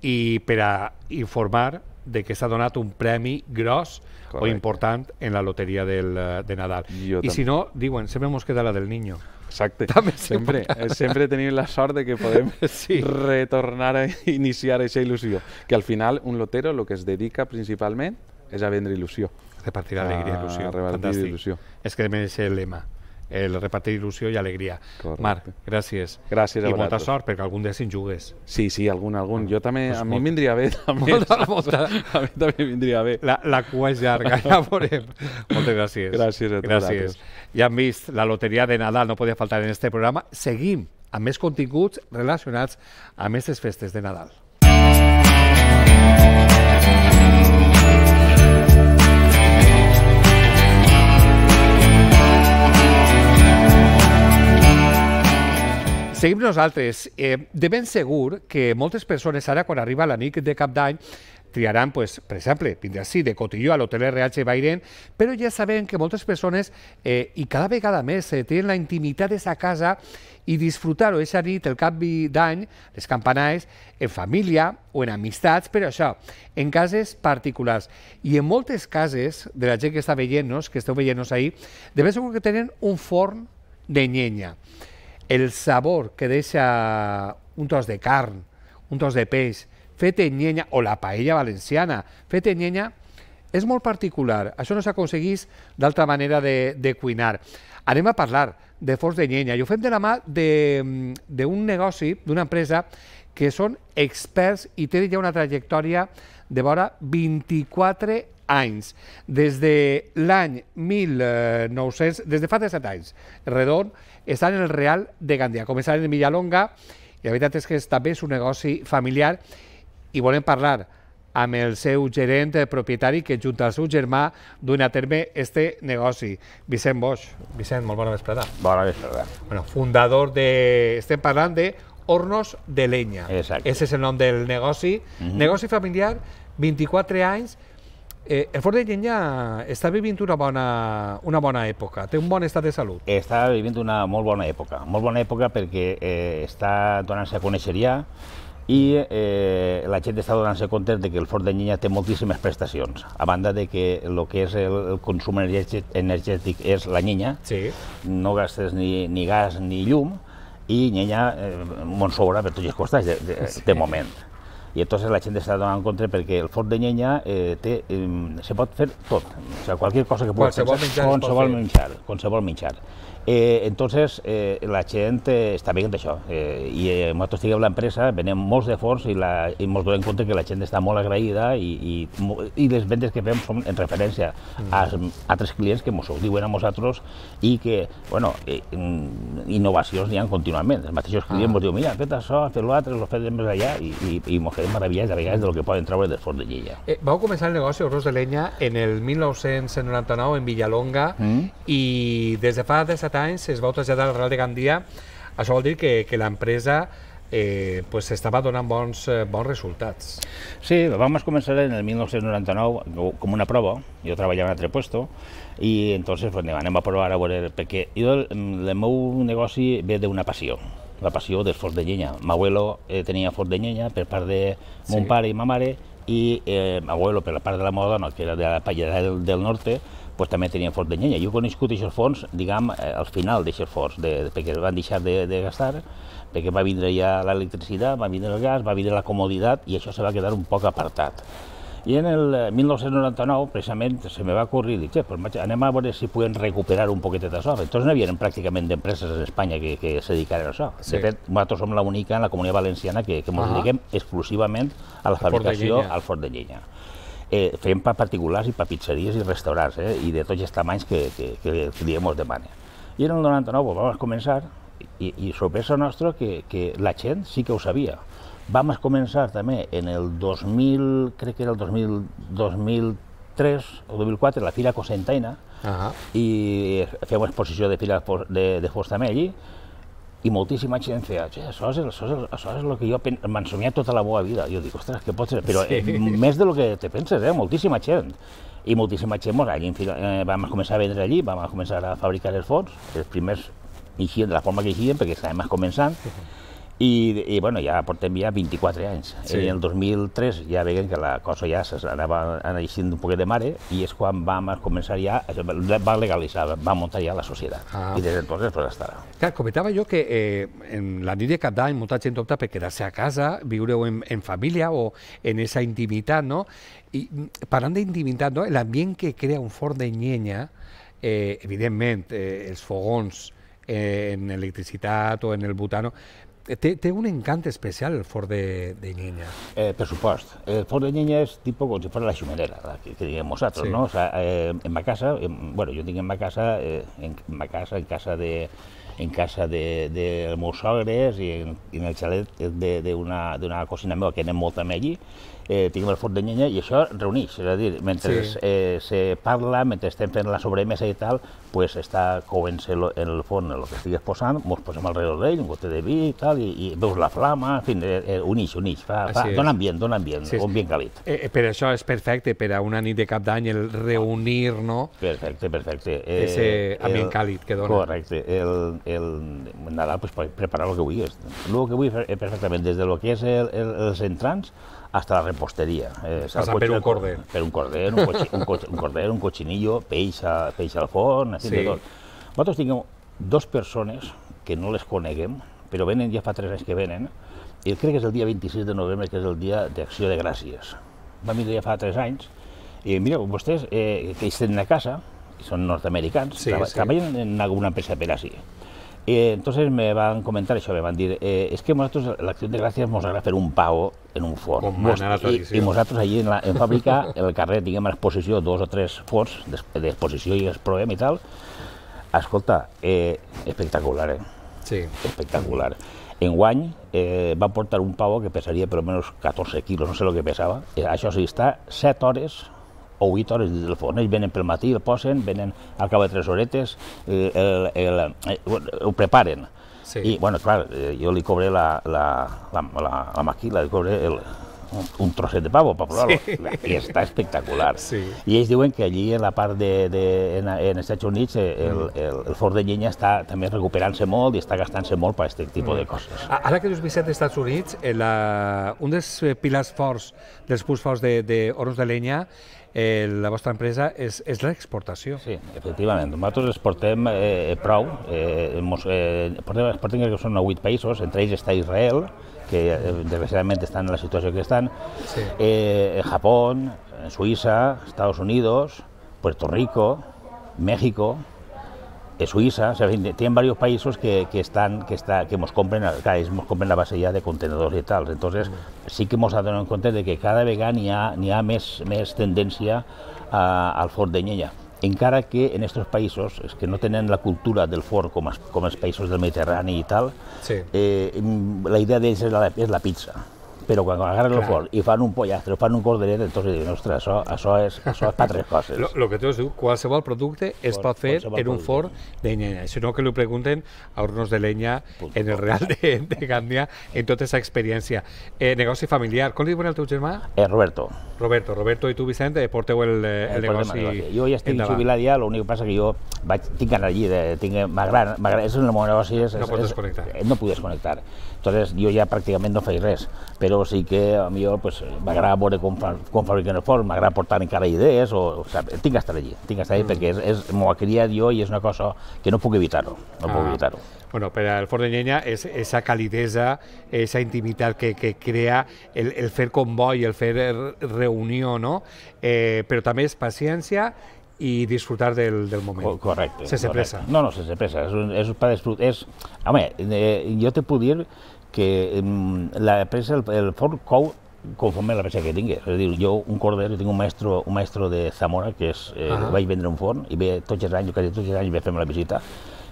i per a informar de que s'ha donat un premi gros Correcte. o important en la loteria del, eh, de Nadal. Jo I també. si no, diuen, sempre mos queda la del niño. Exacte. <laughs> També sempre, eh, sempre tenim la sort de que podem <laughs> sí. retornar a iniciar aquesta il·lusió. Que al final un lotero el lo que es dedica principalment és a vendre il·lusió. Repartir alegria, il·lusió. A repartir il·lusió. És que també és el lema el repartir il·lusió i alegria. Correcte. Marc, gràcies. Gràcies a I molta sort, perquè algun dia se'n jugues. Sí, sí, algun, algun. Jo també, pues a mi vindria bé. <laughs> També, molta, molta. <laughs> A mi també vindria bé. La, la cua és llarga, <laughs> ja veurem. Moltes gràcies. Gràcies a tu. Gràcies. Ja han vist, la loteria de Nadal no podia faltar en este programa. Seguim amb més continguts relacionats amb aquestes festes de Nadal. Seguim nosaltres. Eh, de ben segur que moltes persones ara, quan arriba la nit de cap d'any, triaran, pues, per exemple, vindre així, de Cotilló a l'hotel RH Bairen, però ja sabem que moltes persones, eh, i cada vegada més, eh, tenen la intimitat de sa casa i disfrutar-ho aquesta nit, el cap d'any, les campanades, en família o en amistats, però això, en cases particulars. I en moltes cases de la gent que està veient-nos, que esteu veient-nos ahir, de ben segur que tenen un forn de nyenya el sabor que deixa un tros de carn, un tros de peix, fet en llenya, o la paella valenciana, fet en llenya, és molt particular. Això no s'aconseguís d'altra manera de, de cuinar. Anem a parlar de forns de llenya i ho fem de la mà d'un negoci, d'una empresa, que són experts i tenen ja una trajectòria de vora 24 anys, des de l'any 1900, des de fa 17 anys, redon, estan en el Real de Gandia. Començarem en Villalonga i la veritat és que és, també és un negoci familiar i volem parlar amb el seu gerent propietari que junta al seu germà duent a terme este negoci. Vicent Bosch. Vicent, molt bona vesprada. Bona vesprada. Bueno, fundador de... Estem parlant de Hornos de Lenya. Exacte. Ese és el nom del negoci. Uh mhm. -huh. Negoci familiar, 24 anys, Eh, el Fort de Llenya està vivint una bona, una bona època, té un bon estat de salut. Està vivint una molt bona època, molt bona època perquè eh, està donant-se a conèixer ja i eh, la gent està donant-se compte de que el Fort de Llenya té moltíssimes prestacions. A banda de que el que és el, el consum energètic és la llenya, sí. no gastes ni, ni gas ni llum, i llenya eh, món sobra per tots els costats de, de, sí. de moment i entonces la gent està donant en compte perquè el forn de llenya eh, té, eh, se pot fer tot, o sigui, qualsevol cosa que pugui qualsevol fer, menjar qualsevol menjar, qualsevol menjar. Eh, entonces, eh, la gent eh, està veient això. Eh, I eh, nosaltres estiguem la empresa, venem molts esforç i, la, i ens donem compte que la gent està molt agraïda i, i, i les vendes que fem són en referència a, a mm. altres clients que ens ho diuen a nosaltres i que, bueno, eh, mm, innovacions n'hi ha contínuament. Els mateixos clients ens ah. diuen, mira, fet això, fet l'altre, ho fet més allà i, i, i ens quedem meravellats de vegades del que poden treure d'esforç de Lleida. Eh, vau començar el negoci Ros de Lenya en el 1999 en Villalonga mm. i des de fa 17 anys es va traslladar al Real de Gandia. Això vol dir que, que l'empresa eh, pues estava donant bons, eh, bons resultats. Sí, vam començar en el 1999 com una prova, jo treballava en altre puesto, i entonces pues, anem a provar a veure, perquè jo, el, el meu negoci ve d'una passió, la passió del forn de llenya. M'abuelo eh, tenia forn de llenya per part de mon pare i ma mare, i eh, abuelo per la part de la meva dona, que era de la palla del, del norte, pues, també tenien fons de llenya. Jo he conegut aquests fons, diguem, eh, al final d'aquests fons, de, de, perquè van deixar de, de gastar, perquè va vindre ja l'electricitat, va vindre el gas, va vindre la comoditat i això se va quedar un poc apartat. I en el 1999, eh, precisament, se me va i dic, pues, anem a veure si podem recuperar un poquetet això. Entonces no hi havia pràcticament d'empreses en Espanya que, que se dedicaren a això. Sí. De fet, nosaltres som l'única en la Comunitat Valenciana que, que ens uh -huh. dediquem exclusivament a la fabricació al fort de llenya eh, fem per particulars i per pizzeries i restaurants, eh, i de tots els tamanys que, que, que que diem ens demana. I en el 99 pues, vam començar, i, i sorpresa nostra que, que la gent sí que ho sabia. Vam començar també en el 2000, crec que era el 2000, 2003 o 2004, la Fira Cosentaina, uh -huh. i fem exposició de Fira de, de Fostamelli, i moltíssima gent feia, sí, això és, això, és, això és el que jo m'han somiat tota la meva vida. Jo dic, ostres, què pot ser? Però eh, sí. eh, més de lo que te penses, eh? moltíssima gent. I moltíssima gent, bueno, allí, eh, vam començar a vendre allí, vam començar a fabricar els fons, els primers eixien de la forma que eixien, perquè estàvem començant, uh -huh i, i bueno, ja portem ja 24 anys. Sí. I el 2003 ja veiem que la cosa ja s'anava eixint un poquet de mare i és quan vam començar ja, va legalitzar, va muntar ja la societat. Ah. I des d'entonces pues, estarà. Clar, comentava jo que eh, en la nit de cap d'any molta gent opta per quedar-se a casa, viure-ho en, en família o en esa intimitat, no? I mm, parlant d'intimitat, no? l'ambient que crea un fort de llenya, eh, evidentment, eh, els fogons, eh, en electricitat o en el butano, Té, té un encant especial el forn de, de Llenya. Eh, per supost. El forn de Llenya és tipus com si fos la xumerera, la que, que diguem nosaltres, sí. no? O sea, eh, en ma casa, en, bueno, jo tinc en ma casa, eh, en ma casa, en casa de en casa de, de meus sogres i en, en el xalet d'una cosina meva que anem molt també allí eh, tinguem el foc de llenya i això reuneix, és a dir, mentre sí. eh, se parla, mentre estem fent la sobremesa i tal, pues està coent-se en el fons el que estigues posant, mos posem alrededor d'ell, un gotet de vi i tal, i, i veus la flama, en fi, eh, eh unix, unix, fa, fa, dona ambient, dona ambient, sí, un ambient càlid. Eh, eh, per això és perfecte, per a una nit de cap d'any, el reunir, no? Perfecte, perfecte. Eh, Ese ambient el, càlid que dona. Correcte. El, el, el Nadal, pues, preparar el que vull, El que vull eh, perfectament, des de lo que és el, el, els entrants hasta la repostería. Eh, o per un Cordero, Per un cordero, un, cochi, un, co un un cochinillo, peix, a, peix al forn, així sí. de tot. Nosaltres tinguem dos persones que no les coneguem, però venen ja fa tres anys que venen, i crec que és el dia 26 de novembre, que és el dia d'Acció de Gràcies. Vam vindre ja fa tres anys, i mira, vostès, eh, que estan a casa, són nord-americans, sí, treballen sí. en alguna empresa per Àsia Eh, entonces me van a comentar eso me van dir, eh, es que la acción de gracias vamos a hacer un pavo en un Ford Y allí en, la, en el <laughs> el carrer, tinguem exposició dos o tres de exposición y es provem y tal. Escolta, eh, espectacular, eh. Sí. Espectacular. en eh, va portar un pavo que por lo menos 14 kilos no sé lo que pesaba eh, Això sí, está setores o 8 hores dins del forn. Ells venen pel matí, el posen, venen al cap de 3 horetes, eh, el, el, el, eh, el, ho preparen. Sí. I, bueno, clar, eh, jo li cobré la, la, la, la, la maquila, li cobré el, un, un trosset de pavo per provar-lo. Sí. I està espectacular. Sí. I ells diuen que allí, en la part de, de en, en Estats Units, el, mm. el, el forn de llenya està també recuperant-se molt i està gastant-se molt per aquest tipus mm. de coses. Ara que dius Vicent dels Estats Units, la, un dels pilars forts, dels punts forts de, de de Lenya eh, la vostra empresa és, és l'exportació. Sí, efectivament. Nosaltres exportem eh, eh prou, eh, eh, exportem, exportem que són 8 països, entre ells està Israel, que eh, desgraciadament estan en la situació que estan, sí. eh, eh Japó, Suïssa, Estats Units, Puerto Rico, México, Eh, Suiza, o sea, tienen varios países que, que están, que está, que nos compren, cada nos compren la base ya de contenedores y tal. Entonces, mm. sí que hemos dado en cuenta de que cada vez ni ha, mes ha más, tendencia al Ford de En Encara que en estos países, es que no tienen la cultura del Ford como es, los países del Mediterráneo y tal, sí. Eh, mm, la idea ellos es la, la pizza. però quan agarren el forn i fan un pollastre o fan un cordelet, entonces diuen, ostres, això, això, és, això és per tres coses. Lo, lo que tu has dit, qualsevol producte es pot fer en un forn de llenya, no que li pregunten a hornos de llenya en el Real de, de Gandia, en tota aquesta experiència. Eh, negoci familiar, com li diuen al teu germà? Eh, Roberto. Roberto, Roberto i tu, Vicente, porteu el, eh, el, el negoci, negoci. Jo ja estic endavant. jubilat ja, l'únic que passa que jo vaig, tinc anar allí, de, tinc, m'agrada, és el meu negoci... És, no pots desconnectar. És, eh, no puc desconnectar aleshores jo ja pràcticament no faig res, però sí que a mi pues, m'agrada veure com, fa, com fabriquen el forn, m'agrada portar encara idees, o, o sea, tinc que estar allí, tinc que estar allí mm. perquè és, és m'ho ha criat jo i és una cosa que no puc evitar-ho, no ah. puc evitar-ho. Bueno, per al forn de llenya és esa calidesa, esa intimitat que, que crea el, el fer convoi, el fer reunió, no? Eh, però també és paciència i disfrutar del, del moment. Correcte. Sense correcte. pressa. No, no, sense pressa. És, un, és, per disfrutar, és, home, eh, jo te puc dir que la presa, el, el forn cou conforme a la presa que tingui. És a dir, jo un cordero, tinc un maestro, un maestro de Zamora, que és, eh, uh -huh. vaig vendre un forn, i ve tots els anys, quasi tots els anys, ve fem la visita,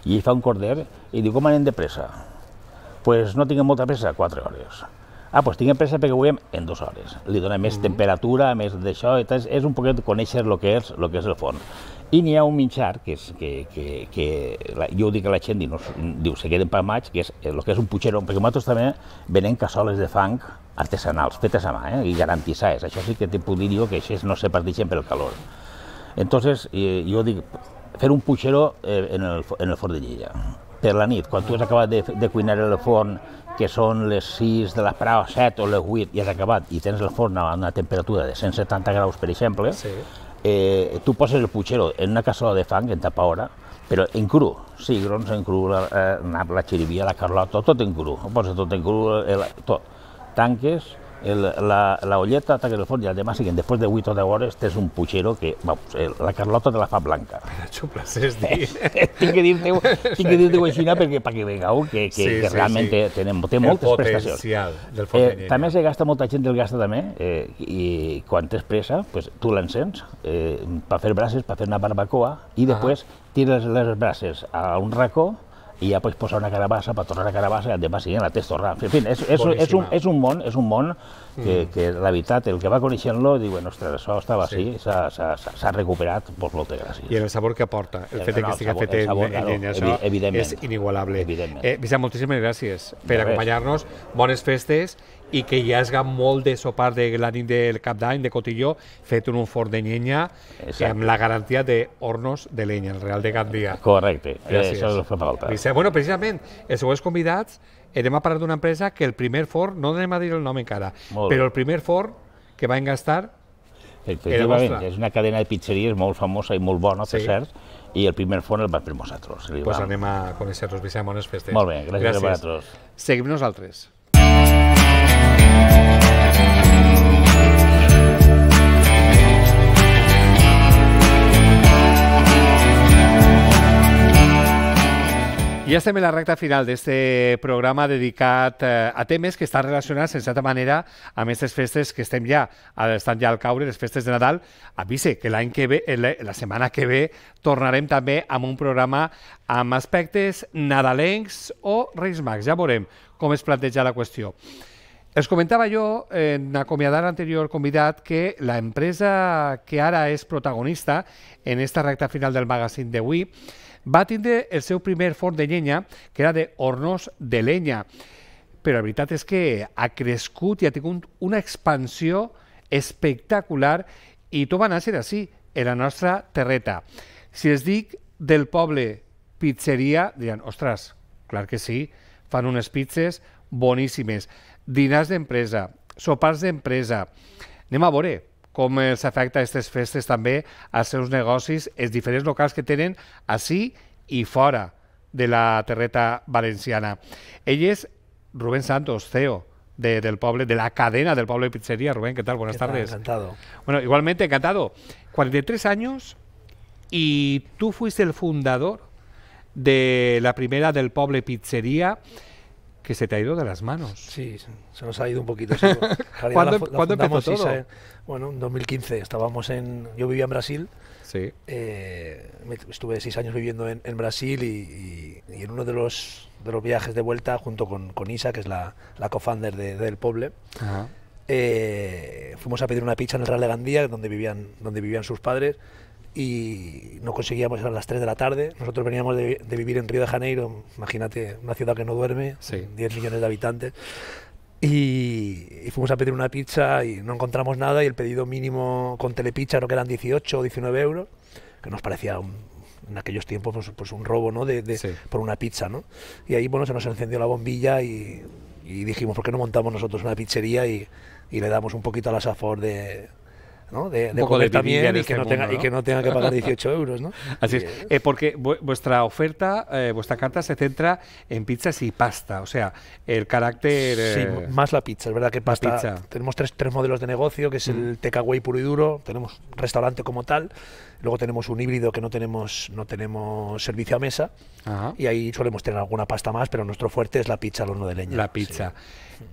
i ell fa un corder i diu, com anem de pressa? pues no tinguem molta pressa, 4 hores. Ah, doncs pues tinguem pressa perquè ho veiem en dues hores. Li dona més uh mm-hmm. -huh. temperatura, més d'això, és un poquet conèixer el que és, lo que és el forn. I n'hi ha un mitjà que, és, que, que, que la, jo dic a la gent no, diu, se queden pel maig, que és el eh, que és un putxero, perquè nosaltres també venem cassoles de fang artesanals, fetes a mà, eh? i garantissades. Això sí que te puc dir jo que això no se parteixen pel calor. Entonces, eh, jo dic, fer un putxero eh, en, el, en el forn de llenya per la nit, quan tu has acabat de, de cuinar el forn, que són les 6 de la o 7 o les 8, i has acabat i tens el forn a una temperatura de 170 graus, per exemple, sí eh, tú poses el puchero en una cassola de fang, en ahora, pero en cru, sí, grons en cru, la, eh, la xirivia, la carlota, todo en cru, ho todo en cru, el, eh, Tanques, el, la, la olleta hasta que lo y además siguen después de 8 o 10 este tens un puchero que vamos la Carlota de la fa blanca Xuples, és dir tinc que dir-te tinc que dir-te aixina perquè que vegau que, que, sí, que sí, realment sí. tenen té el moltes prestacions del eh, també se gasta molta gent del gasta també eh, i quan tens pressa pues, tu l'encens eh, per fer brases per fer una barbacoa i ah. després tires les brases a un racó i ja pots posar una per tornar a la carabassa i al demás siguient la tens En fi, és, és, és, un, és un món, és un món que, mm. que la veritat, el que va coneixent-lo, diu, ostres, això estava sí. així, s'ha recuperat, doncs pues, moltes gràcies. I el sabor que aporta, el, el fet no, que estigui fet en, sabor, en, en, en això, evidentment. és inigualable. Evidentment. Eh, Vicent, moltíssimes gràcies per acompanyar-nos, bones festes i que ja es ha molt de sopar de la nit del cap d'any, de cotilló, fet en un forn de llenya Exacte. amb la garantia de hornos de llenya, el Real de Gandia. Correcte, Gràcies. això és fa falta. Vicent, bueno, precisament, els següents convidats anem a parlar d'una empresa que el primer forn, no anem a dir el nom encara, però el primer forn que va engastar Efectivament, és una cadena de pizzeries molt famosa i molt bona, sí. per cert, i el primer forn el va fer nosaltres. Doncs pues anem a conèixer-los, Vicent, bones festes. Molt bé, gràcies, gràcies. a vosaltres. Seguim nosaltres. I Ja estem en la recta final d'este programa dedicat eh, a temes que estan relacionats, en certa manera, amb aquestes festes que estem ja, estan ja al caure, les festes de Nadal. Avise que l'any que ve, eh, la setmana que ve, tornarem també amb un programa amb aspectes nadalencs o Reis Mags. Ja veurem com es planteja la qüestió. Els comentava jo en acomiadar l'anterior convidat que la empresa que ara és protagonista en esta recta final del magazine d'avui de va tindre el seu primer forn de llenya, que era de Hornos de Lenya. Però la veritat és que ha crescut i ha tingut una expansió espectacular i tot va néixer així, en la nostra terreta. Si es dic del poble pizzeria, diran, ostres, clar que sí, fan unes pizzes boníssimes, dinars d'empresa, sopars d'empresa. Anem a veure Cómo se afecta estas festes también a sus negocios en diferentes locales que tienen así y fuera de la terreta valenciana. ella es Rubén Santos, CEO de, del poble, de la cadena del Poble Pizzería. Rubén, ¿qué tal? Buenas tardes. Encantado. Bueno, igualmente encantado. 43 años y tú fuiste el fundador de la primera del Poble Pizzería que se te ha ido de las manos. Sí, se nos ha ido un poquito. <laughs> ¿Cuándo, empezó todo? bueno, en 2015 estábamos en... Yo vivía en Brasil. Sí. Eh, estuve seis años viviendo en, Brasil y, en uno de los, de los viajes de vuelta junto con, con Isa, que es la, la co de, El del Poble, eh, fuimos a pedir una pizza en el Real Gandía, donde vivían, donde vivían sus padres y no conseguíamos, eran las 3 de la tarde. Nosotros veníamos de, vivir en Río de Janeiro, imagínate, una ciudad que no duerme, 10 millones de habitantes. Y, fuimos a pedir una pizza y no encontramos nada y el pedido mínimo con telepizza no que eran 18 o 19 euros, que nos parecía en aquellos tiempos pues, pues, un robo ¿no? de, por una pizza. ¿no? Y ahí bueno, se nos encendió la bombilla y, dijimos, ¿por qué no montamos nosotros una pizzería y, y le damos un poquito a la SAFOR de, de, de también y que, este no tenga, que, pagar 18 <laughs> euros. Así es, eh, porque vuestra oferta, eh, vuestra carta se centra en pizzas y pasta, o sea, el carácter... Eh, más la pizza, es verdad que pasta. Tenemos tres, tres modelos de negocio, que es el mm. takeaway puro y duro, tenemos restaurante como tal, Luego tenemos un híbrido que no tenemos, no tenemos servicio a mesa y ahí solemos tener alguna pasta más, pero nuestro fuerte es la pizza al horno de leña. La pizza.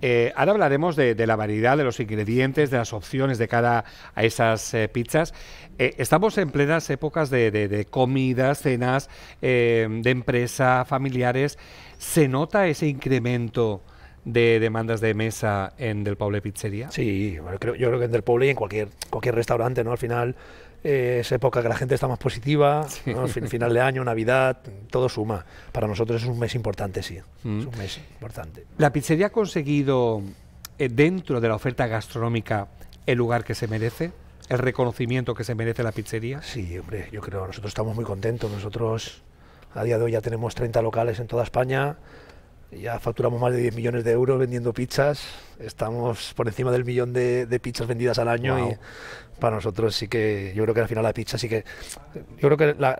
Eh, ahora hablaremos de, la variedad de los ingredientes, de las opciones de cada... a esas eh, pizzas. Eh, estamos en plenas épocas de, comidas, cenas, de empresa, familiares. ¿Se nota ese incremento? de demandas de mesa en Del Poble Pizzería? Sí, yo creo, yo creo que en Del Poble y en cualquier, cualquier restaurante, ¿no? Al final eh, es época que la gente está más positiva, fin, final de año, Navidad, todo suma. Para nosotros es un mes importante, sí. Mm. Es un mes importante. ¿La pizzería ha conseguido eh, dentro de la oferta gastronómica el lugar que se merece? ¿El reconocimiento que se merece la pizzería? Sí, hombre, yo creo, nosotros estamos muy contentos. Nosotros a día de hoy ya tenemos 30 locales en toda España. Ya facturamos más de 10 millones de euros vendiendo pizzas. Estamos por encima del millón de, pizzas vendidas al año. Y para nosotros sí que, yo creo que al final la pizza sí que, yo creo que la,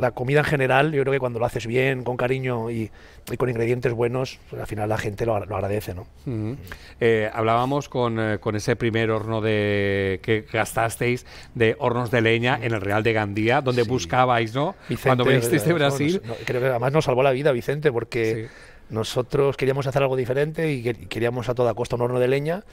la comida en general, yo creo que cuando lo haces bien, con cariño y, con ingredientes buenos, pues al final la gente lo, agradece. ¿no? Eh, hablábamos eh, con, ese primer horno de, que gastasteis de hornos de leña en el Real de Gandía, donde buscabais, ¿no? cuando vinisteis de Brasil. creo que además nos salvó la vida Vicente, porque nosotros queríamos hacer algo diferente y queríamos a toda costa un horno de leña.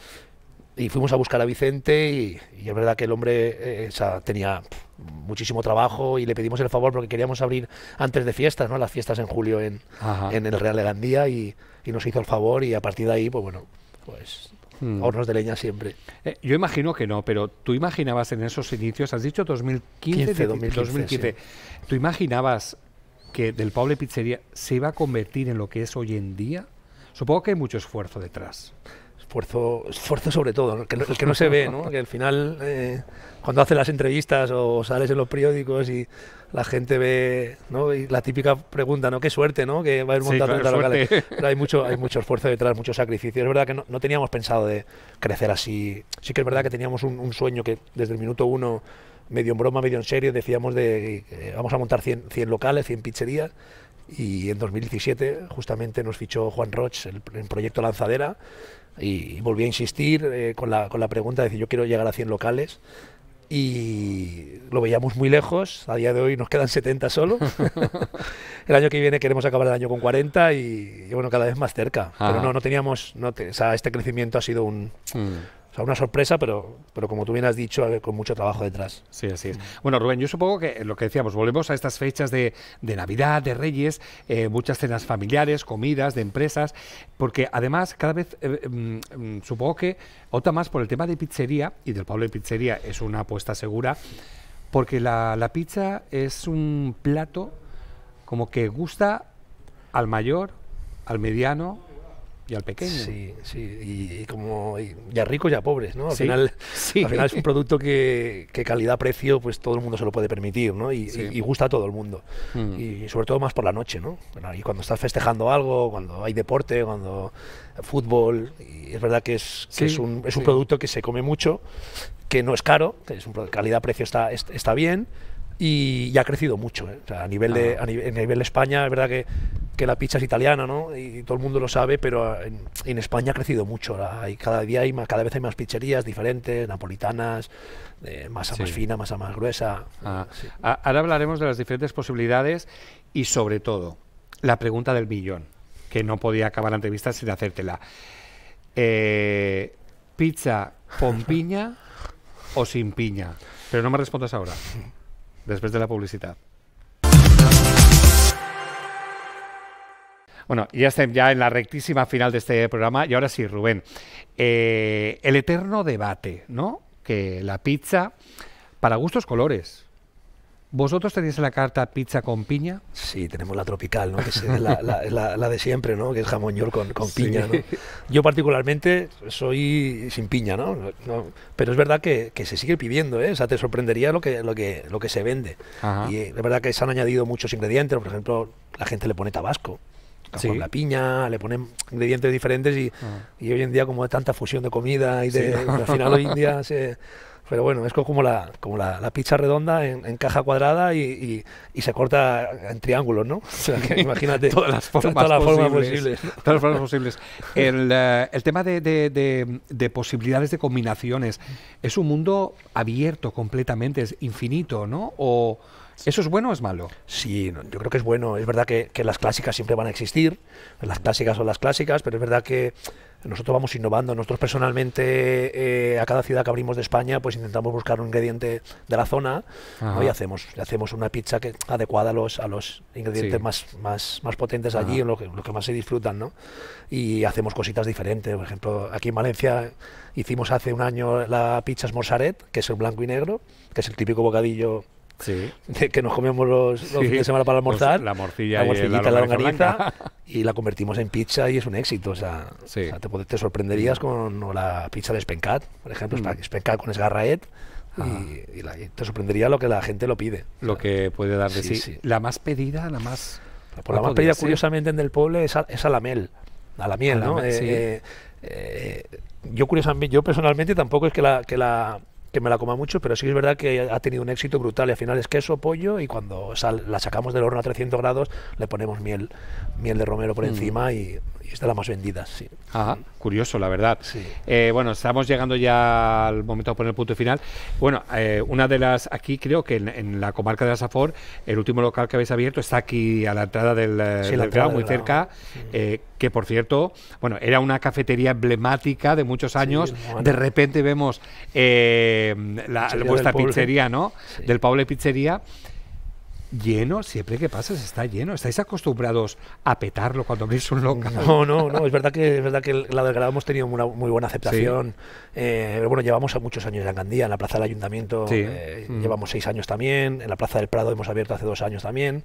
Y fuimos a buscar a Vicente y, es verdad que el hombre eh, tenía muchísimo trabajo y le pedimos el favor porque queríamos abrir antes de fiestas, ¿no? Las fiestas en julio en, el Real de Gandía y, nos hizo el favor y a partir de ahí, pues bueno, pues hmm. hornos de leña siempre. Eh, yo imagino que no, pero tú imaginabas en esos inicios, has dicho 2015, 2015, ¿tú imaginabas que del Pablo Pizzería se iba a convertir en lo que es hoy en día? Supongo que hay mucho esfuerzo detrás esfuerzo, esfuerzo sobre todo, el que, no, que no se ve, ¿no? que al final eh, cuando haces las entrevistas o sales en los periódicos y la gente ve, ¿no? Y la típica pregunta, ¿no? Qué suerte, ¿no? Que va a ir montando sí, locales. Pero hay mucho, hay mucho esfuerzo detrás, mucho sacrificio. Es verdad que no, no teníamos pensado de crecer así. Sí que es verdad que teníamos un, sueño que desde el minuto uno, medio en broma, medio en serio, decíamos de eh, vamos a montar 100, 100 locales, 100 pizzerías y en 2017 justamente nos fichó Juan Roch el, proyecto Lanzadera y, volví a insistir eh, con, la, con la pregunta de decir yo quiero llegar a 100 locales y lo veíamos muy lejos, a día de hoy nos quedan 70 solo. <laughs> el año que viene queremos acabar el año con 40 y, bueno, cada vez más cerca. Pero no, no teníamos, no o sea, este crecimiento ha sido un... Mm una sorpresa, pero, pero como tú bien has dicho, eh, con mucho trabajo detrás. Sí, así es. Bueno, Rubén, yo supongo que lo que decíamos, volvemos a estas fechas de, de Navidad, de Reyes, eh, muchas cenas familiares, comidas, de empresas, porque además cada vez, eh, mm, mm, supongo que otra más por el tema de pizzería, y del Pablo de Pizzería es una apuesta segura, porque la, la pizza es un plato como que gusta al mayor, al mediano, y al pequeño. Sí, sí, y, como ya ricos ya pobres, ¿no? Al, final, es un producto que, calidad-precio, pues todo el mundo se lo puede permitir, ¿no? Y, gusta a todo el mundo. Mm. Y sobre todo más por la noche, ¿no? y cuando estás festejando algo, cuando hay deporte, cuando fútbol, es verdad que es, un, es un producto que se come mucho, que no es caro, que es un calidad-precio está, está bien, y, ha crecido mucho. ¿eh? a nivel de a nivel, de España, es verdad que, la pizza es italiana, ¿no? Y, todo el mundo lo sabe, pero en, España ha crecido mucho. Hay, cada día hay más, cada vez hay más pizzerías diferentes, napolitanas, eh, masa más fina, masa más gruesa. Ah. Ahora hablaremos de las diferentes posibilidades y sobre todo la pregunta del millón, que no podía acabar la entrevista sin hacértela. Eh, ¿Pizza con <laughs> piña o sin piña? Pero no me respondas ahora. ...después de la publicidad... Bueno, ya estamos ya en la rectísima final de este programa y ahora sí, Rubén, eh, el eterno debate, ¿no? Que la pizza para gustos colores, ¿Vosotros tenéis la carta pizza con piña? Sí, tenemos la tropical, ¿no? que es la, de siempre, ¿no? que es jamón york con, con piña. Yo particularmente soy sin piña, ¿no? pero es verdad que, que, se sigue pidiendo, ¿eh? te sorprendería lo que, lo que, lo que se vende. Y es verdad que se han añadido muchos ingredientes, por ejemplo, la gente le pone tabasco. con la piña, le ponen ingredientes diferentes y, ah. y, hoy en día como hay tanta fusión de comida y de, <laughs> al final hoy en día se, pero bueno, es como la, como la, pizza redonda en, caja cuadrada y, se corta en triángulos, ¿no? <laughs> imagínate. <laughs> todas las formas posibles. Todas las formas posibles. El, eh, tema de, de, posibilidades de combinaciones es un mundo abierto completamente, es infinito, ¿no? O, ¿Eso es bueno o es malo? Sí, yo creo que es bueno. Es verdad que, las clásicas siempre van a existir. Las clásicas son las clásicas, pero es verdad que nosotros vamos innovando. Nosotros personalmente, eh, a cada ciudad que abrimos de España, pues intentamos buscar un ingrediente de la zona y hacemos, hacemos una pizza que, adecuada a los, a los ingredientes más, más, potentes allí, lo que, más se disfrutan, Y hacemos cositas diferentes. Por ejemplo, aquí en Valencia hicimos hace un año la pizza esmorzaret, que es el blanco y negro, que es el típico bocadillo <laughs> que nos comemos los, los fines de semana para pues almorzar. la morcilla, la morcillita, y la, longaniza y la convertimos en pizza y es un éxito. O sea, te, sorprenderías con la pizza de Spencat, por ejemplo, mm. Spencat con esgarraet. Ah. Y, te sorprendería lo que la gente lo pide. Lo que puede dar de sí, La más pedida, la más. Pues la más pedida, curiosamente, en el Pueblo es a, la mel. A la miel, ¿no? yo, curiosamente, yo personalmente tampoco es que la, que la me la coma mucho, pero sí es verdad que ha tenido un éxito brutal. Y al final es queso, pollo y cuando la sacamos del horno a 300 grados le ponemos miel, miel de romero por mm. encima y es más vendida sí. Ajá, curioso, la verdad. Eh, bueno, estamos llegando ya al momento de poner el punto final. Bueno, eh, una de las, aquí creo que en, la comarca de la Safor, el último local que habéis abierto está aquí a la entrada del, muy cerca, que por cierto, bueno, era una cafetería emblemática de muchos años. De repente vemos eh, la, vuestra pizzería, ¿no? Del Pablo Pizzería lleno, siempre que pasas está lleno. ¿Estáis acostumbrados a petarlo cuando abrís un local? No, no, no. Es verdad que, es verdad que la del Grado hemos tenido una muy buena aceptación. Eh, bueno, llevamos muchos años en Gandía, en la Plaza del Ayuntamiento eh, mm. llevamos seis años también, en la Plaza del Prado hemos abierto hace dos años también.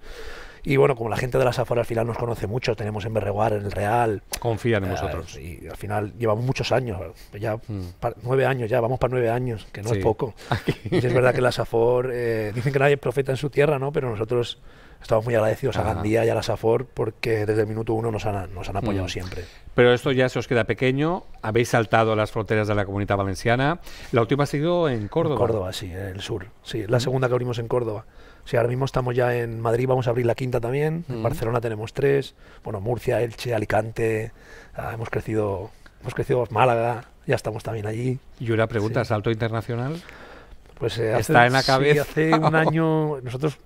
Y bueno, como la gente de la SAFOR al final nos conoce mucho, tenemos en Berreguar, en el Real. Confían en nosotros. Eh, y al final llevamos muchos años, ya hmm. nueve años ya, vamos para nueve años, que no es poco. <laughs> y es verdad que la SAFOR, eh, dicen que nadie profeta en su tierra, ¿no? Pero nosotros estamos muy agradecidos a Gandía y a la SAFOR porque desde el minuto uno nos han, nos han apoyado hmm. siempre. Pero esto ya se os queda pequeño, habéis saltado las fronteras de la comunidad valenciana. La última ha sido en Córdoba. Córdoba, sí, en el sur. Sí, la hmm. segunda que abrimos en Córdoba. Si ahora mismo estamos ya en Madrid, vamos a abrir la quinta también. En mm. Barcelona tenemos tres. Bueno, Murcia, Elche, Alicante. Ah, hemos crecido, hemos crecido Málaga, ya estamos también allí. Y una pregunta, ¿salto internacional? Pues eh, está en la cabeza. hace un año nosotros,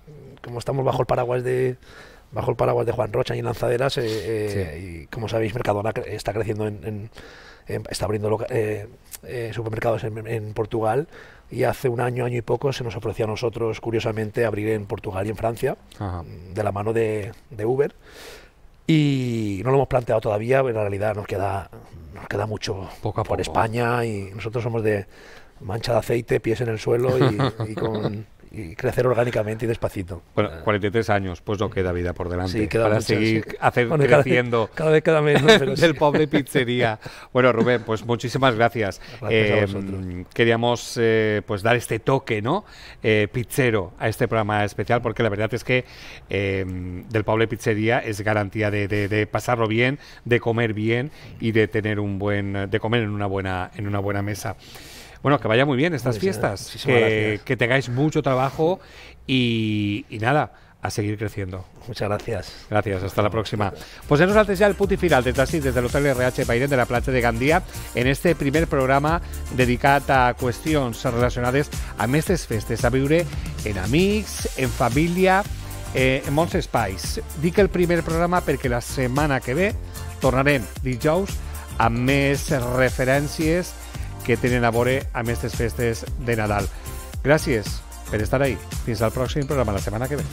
como estamos bajo el paraguas de bajo el paraguas de Juan Rocha y Lanzaderas, eh, eh, y como sabéis, Mercadona está creciendo en, está abriendo supermercados en, Portugal y hace un año, año y poco se nos ofreció a nosotros, curiosamente, abrir en Portugal y en Francia, mm, de la mano de, Uber. Y no lo hemos planteado todavía, pero en realidad nos queda, nos queda mucho por España y nosotros somos de mancha de aceite, pies en el suelo y <laughs> con y crecer orgánicamente y despacito. Bueno, 43 ah. años, pues no queda vida por delante sí, queda para seguir creciendo cada, vez queda menos, <laughs> del pobre pizzería. Bueno, Rubén, pues muchísimas gracias. <laughs> Eh, queríamos eh, pues dar este toque, ¿no? Eh, pizzero a este programa especial, porque la verdad es que em, del pobre pizzería es garantía de, de, de, pasarlo bien, de comer bien y de tener un buen, de comer en una buena, en una buena mesa. Bueno, que vaya muy bien estas fiestas, que, tengáis mucho trabajo y, nada a seguir creciendo. Muchas gracias. Gracias, hasta la próxima. Pues eso nos antes ya el puti final de Tassi desde el Hotel RH Bairén de la plata de Gandía... en este primer programa ...dedicado a cuestiones relacionadas... ...a meses festes, a vivir en Amix, en familia... Eh, en mons spice ...dice el primer programa porque la semana que ve tornaré dijous ...a mes referencias que tenen a veure amb festes de Nadal. Gracias por estar ahí. Fins el próximo programa la semana que ve.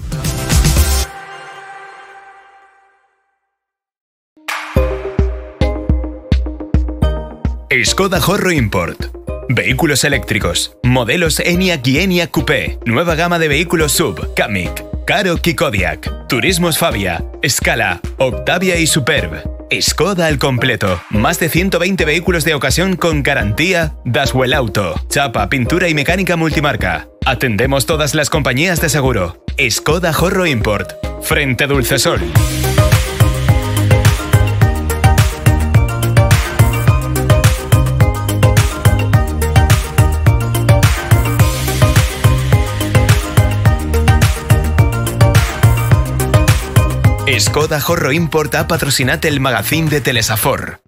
Skoda Horro Import. Vehículos eléctricos. Modelos ENIAC y ENIAC Coupé. Nueva gama de vehículos sub, Kamiq, Karoq y Kodiak. Turismos Fabia, Scala, Octavia y Superb. Skoda al completo. Más de 120 vehículos de ocasión con garantía Daswell Auto. Chapa, pintura y mecánica multimarca. Atendemos todas las compañías de seguro. Skoda Horro Import. Frente a Dulcesol. Coda Horro Import ha el magazín de Telesafor.